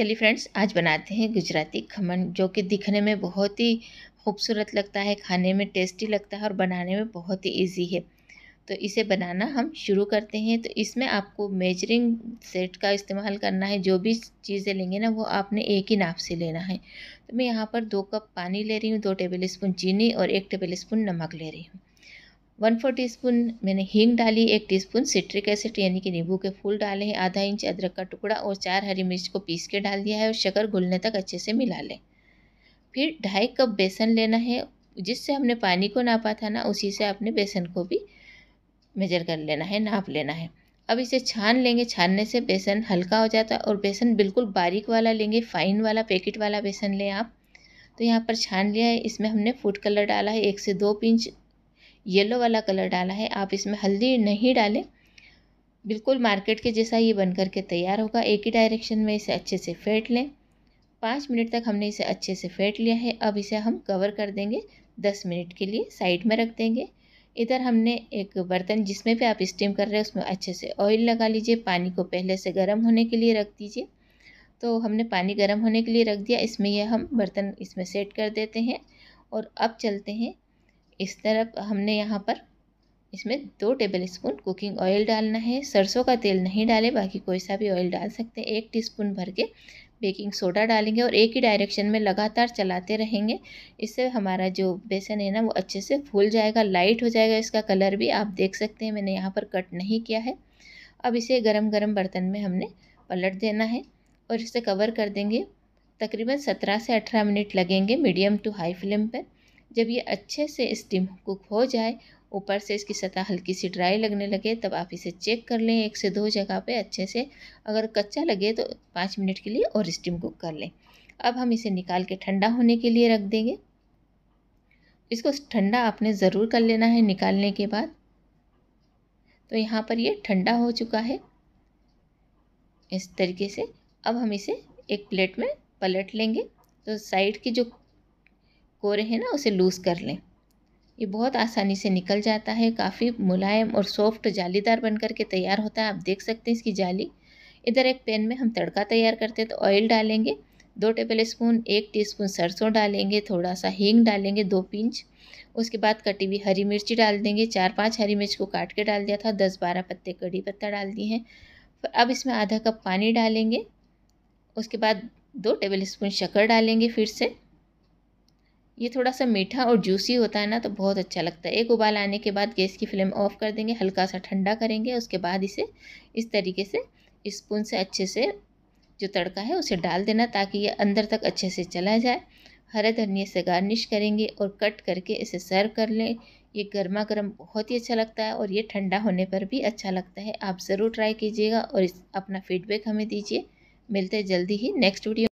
चलिए फ्रेंड्स आज बनाते हैं गुजराती खमन जो कि दिखने में बहुत ही खूबसूरत लगता है खाने में टेस्टी लगता है और बनाने में बहुत ही इजी है तो इसे बनाना हम शुरू करते हैं तो इसमें आपको मेजरिंग सेट का इस्तेमाल करना है जो भी चीज़ें लेंगे ना वो आपने एक ही नाप से लेना है तो मैं यहाँ पर दो कप पानी ले रही हूँ दो टेबल स्पून चीनी और एक टेबल स्पून नमक ले रही हूँ वन फोर स्पून मैंने हींग डाली एक टीस्पून सिट्रिक एसिड यानी कि नींबू के फूल डाले हैं आधा इंच अदरक का टुकड़ा और चार हरी मिर्च को पीस के डाल दिया है और शक्कर घुलने तक अच्छे से मिला लें फिर ढाई कप बेसन लेना है जिससे हमने पानी को नापा था ना उसी से आपने बेसन को भी मेजर कर लेना है नाप लेना है अब इसे छान लेंगे छानने से बेसन हल्का हो जाता है और बेसन बिल्कुल बारीक वाला लेंगे फाइन वाला पैकेट वाला बेसन लें आप तो यहाँ पर छान लिया है इसमें हमने फूड कलर डाला है एक से दो पिंच येलो वाला कलर डाला है आप इसमें हल्दी नहीं डालें बिल्कुल मार्केट के जैसा ये बन करके तैयार होगा एक ही डायरेक्शन में इसे अच्छे से फेंट लें पाँच मिनट तक हमने इसे अच्छे से फेंट लिया है अब इसे हम कवर कर देंगे दस मिनट के लिए साइड में रख देंगे इधर हमने एक बर्तन जिसमें भी आप स्टीम कर रहे हैं उसमें अच्छे से ऑयल लगा लीजिए पानी को पहले से गर्म होने के लिए रख दीजिए तो हमने पानी गर्म होने के लिए रख दिया इसमें यह हम बर्तन इसमें सेट कर देते हैं और अब चलते हैं इस तरफ हमने यहाँ पर इसमें दो टेबल स्पून कुकिंग ऑयल डालना है सरसों का तेल नहीं डालें बाकी कोई सा भी ऑयल डाल सकते हैं एक टीस्पून भर के बेकिंग सोडा डालेंगे और एक ही डायरेक्शन में लगातार चलाते रहेंगे इससे हमारा जो बेसन है ना वो अच्छे से फूल जाएगा लाइट हो जाएगा इसका कलर भी आप देख सकते हैं मैंने यहाँ पर कट नहीं किया है अब इसे गरम गरम बर्तन में हमने पलट देना है और इसे कवर कर देंगे तकरीबन सत्रह से अठारह मिनट लगेंगे मीडियम टू हाई फ्लेम पर जब ये अच्छे से स्टीम कुक हो जाए ऊपर से इसकी सतह हल्की सी ड्राई लगने लगे तब आप इसे चेक कर लें एक से दो जगह पे अच्छे से अगर कच्चा लगे तो पाँच मिनट के लिए और स्टीम कुक कर लें अब हम इसे निकाल के ठंडा होने के लिए रख देंगे इसको ठंडा आपने ज़रूर कर लेना है निकालने के बाद तो यहाँ पर ये ठंडा हो चुका है इस तरीके से अब हम इसे एक प्लेट में पलट लेंगे तो साइड की जो कोरे हैं ना उसे लूज़ कर लें ये बहुत आसानी से निकल जाता है काफ़ी मुलायम और सॉफ्ट जालीदार बन कर के तैयार होता है आप देख सकते हैं इसकी जाली इधर एक पैन में हम तड़का तैयार करते हैं तो ऑयल डालेंगे दो टेबल स्पून एक स्पून सरसों डालेंगे थोड़ा सा हींग डालेंगे दो पिंच उसके बाद कटी हुई हरी मिर्ची डाल देंगे चार पाँच हरी मिर्च को काट के डाल दिया था दस बारह पत्ते कड़ी पत्ता डाल दिए हैं अब इसमें आधा कप पानी डालेंगे उसके बाद दो टेबल स्पून शक्कर डालेंगे फिर से ये थोड़ा सा मीठा और जूसी होता है ना तो बहुत अच्छा लगता है एक उबाल आने के बाद गैस की फ्लेम ऑफ कर देंगे हल्का सा ठंडा करेंगे उसके बाद इसे इस तरीके से स्पून से अच्छे से जो तड़का है उसे डाल देना ताकि ये अंदर तक अच्छे से चला जाए हरे धनिए से गार्निश करेंगे और कट करके इसे सर्व कर लें ये गर्मा गर्म बहुत ही अच्छा लगता है और ये ठंडा होने पर भी अच्छा लगता है आप ज़रूर ट्राई कीजिएगा और अपना फीडबैक हमें दीजिए मिलते हैं जल्दी ही नेक्स्ट वीडियो